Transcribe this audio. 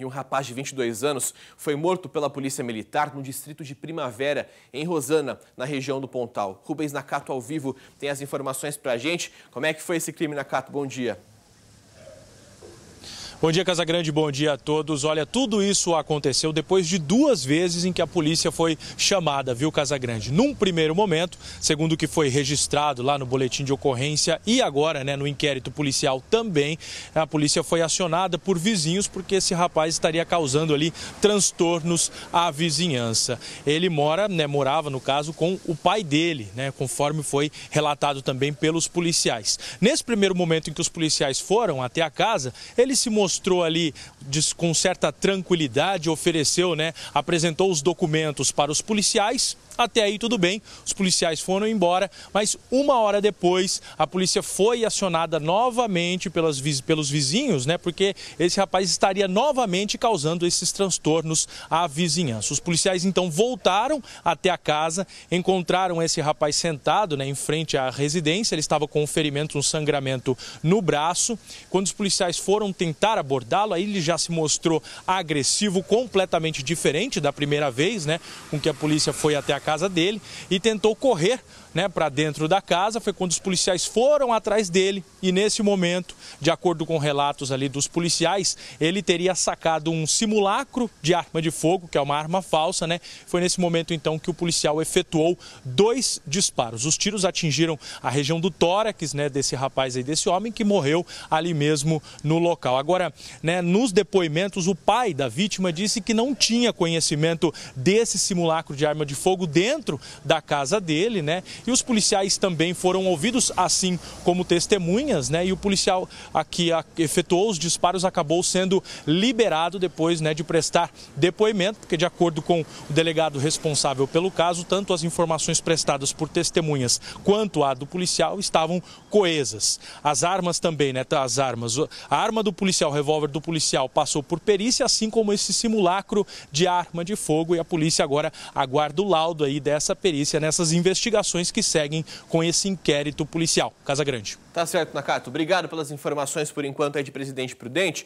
E um rapaz de 22 anos foi morto pela polícia militar no distrito de Primavera, em Rosana, na região do Pontal. Rubens Nakato, ao vivo, tem as informações para a gente. Como é que foi esse crime, Nakato? Bom dia. Bom dia, Casagrande, bom dia a todos. Olha, tudo isso aconteceu depois de duas vezes em que a polícia foi chamada, viu, Casagrande? Num primeiro momento, segundo o que foi registrado lá no boletim de ocorrência e agora, né, no inquérito policial também, a polícia foi acionada por vizinhos porque esse rapaz estaria causando ali transtornos à vizinhança. Ele mora, né, morava no caso com o pai dele, né, conforme foi relatado também pelos policiais. Nesse primeiro momento em que os policiais foram até a casa, ele se mostrou mostrou ali com certa tranquilidade, ofereceu, né, apresentou os documentos para os policiais. Até aí tudo bem, os policiais foram embora, mas uma hora depois a polícia foi acionada novamente pelas, pelos vizinhos, né? Porque esse rapaz estaria novamente causando esses transtornos à vizinhança. Os policiais então voltaram até a casa, encontraram esse rapaz sentado né, em frente à residência, ele estava com um ferimento, um sangramento no braço. Quando os policiais foram tentar abordá-lo. Aí ele já se mostrou agressivo, completamente diferente da primeira vez, né? Com que a polícia foi até a casa dele e tentou correr né, para dentro da casa. Foi quando os policiais foram atrás dele e nesse momento, de acordo com relatos ali dos policiais, ele teria sacado um simulacro de arma de fogo, que é uma arma falsa, né? Foi nesse momento então que o policial efetuou dois disparos. Os tiros atingiram a região do tórax, né, desse rapaz aí, desse homem que morreu ali mesmo no local. Agora, né, nos depoimentos, o pai da vítima disse que não tinha conhecimento desse simulacro de arma de fogo dentro da casa dele, né? E os policiais também foram ouvidos, assim como testemunhas, né? E o policial aqui efetuou os disparos acabou sendo liberado depois né, de prestar depoimento, porque, de acordo com o delegado responsável pelo caso, tanto as informações prestadas por testemunhas quanto a do policial estavam coesas. As armas também, né? Tá, as armas. A arma do policial, o revólver do policial, passou por perícia, assim como esse simulacro de arma de fogo, e a polícia agora aguarda o laudo aí dessa perícia nessas investigações que seguem com esse inquérito policial. Casa Grande. Tá certo, Nakato. Obrigado pelas informações por enquanto aí de Presidente Prudente.